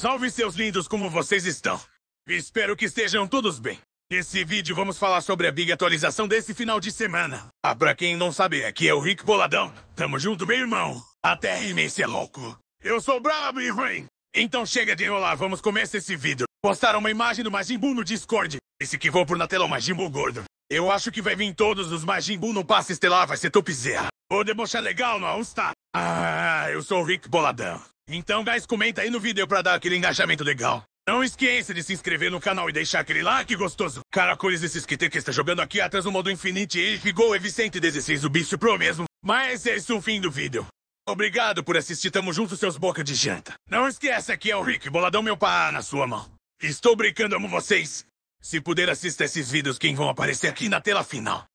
Salve seus lindos como vocês estão. Espero que estejam todos bem. Nesse vídeo vamos falar sobre a big atualização desse final de semana. Ah, pra quem não sabe, aqui é o Rick Boladão. Tamo junto, meu irmão. Até rime, cê é louco. Eu sou brabo, e irmão. Então chega de enrolar, vamos começar esse vídeo. Postaram uma imagem do Majin Buu no Discord. Esse que vou por na tela é o Majin Buu gordo. Eu acho que vai vir todos os Majin Buu no passe estelar, vai ser topzera. Vou debochar legal no All Star. Ah, eu sou o Rick Boladão. Então, guys, comenta aí no vídeo pra dar aquele engajamento legal. Não esqueça de se inscrever no canal e deixar aquele like gostoso. Caracóis esse que que está jogando aqui atrás no modo Infinite e Go Vicente 16, o bicho é pro mesmo. Mas é isso o fim do vídeo. Obrigado por assistir, tamo junto, seus boca de janta. Não esqueça que é o Rick, boladão meu pá na sua mão. Estou brincando, amo vocês. Se puder, assista esses vídeos que vão aparecer aqui na tela final.